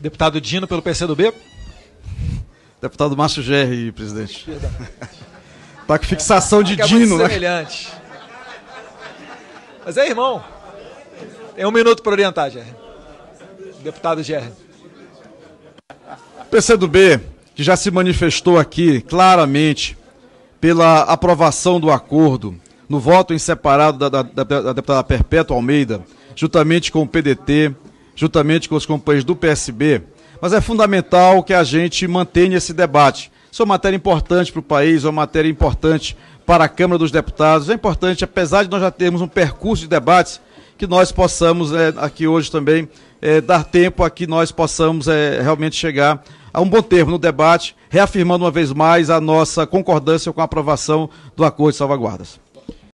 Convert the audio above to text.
Deputado Dino pelo PCdoB. Deputado Márcio Gerri, presidente. Está com fixação de Dino, né? Semelhante. Mas é, irmão. Tem um minuto para orientar, Gerri. Deputado Gerri. PCdoB, que já se manifestou aqui claramente pela aprovação do acordo no voto em separado da, da, da, da deputada Perpétua Almeida, juntamente com o PDT, juntamente com os companheiros do PSB, mas é fundamental que a gente mantenha esse debate. Isso é uma matéria importante para o país, é uma matéria importante para a Câmara dos Deputados. É importante, apesar de nós já termos um percurso de debates, que nós possamos é, aqui hoje também é, dar tempo a que nós possamos é, realmente chegar a um bom termo no debate, reafirmando uma vez mais a nossa concordância com a aprovação do acordo de salvaguardas.